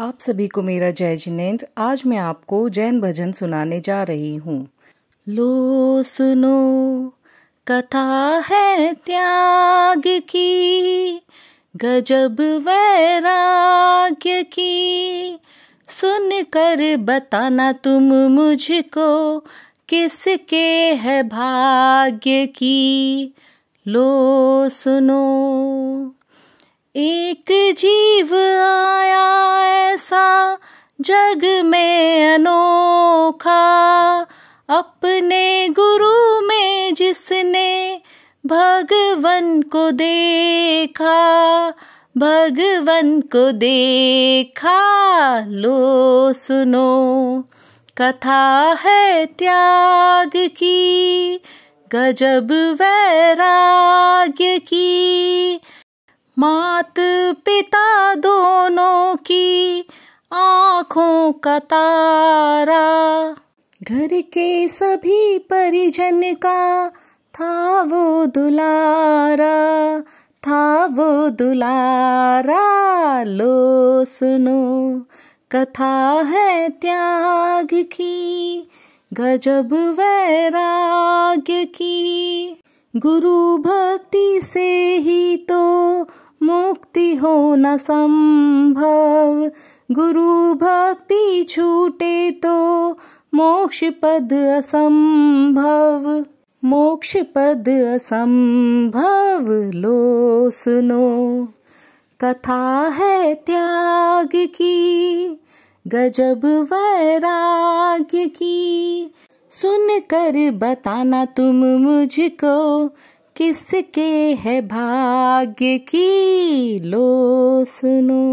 आप सभी को मेरा जय जिनेन्द्र आज मैं आपको जैन भजन सुनाने जा रही हूँ लो सुनो कथा है त्याग की गजब वैराग्य की सुन कर बताना तुम मुझको किसके है भाग्य की लो सुनो एक जीव आया जग में अनोखा अपने गुरु में जिसने भगवन को देखा भगवन को देखा लो सुनो कथा है त्याग की गजब वैराग्य की मात पिता दोनों की आँखों का तारा घर के सभी परिजन का था वो दुलारा था वो दुलारा लो सुनो कथा है त्याग की गजब वैराग की गुरु भक्ति से ही तो मुक्ति होना संभव गुरु भक्ति छूटे तो मोक्ष पद असंभव मोक्ष पद असंभव लो सुनो कथा है त्याग की गजब वैराग्य की सुन कर बताना तुम मुझको किसके है भाग्य की लो सुनो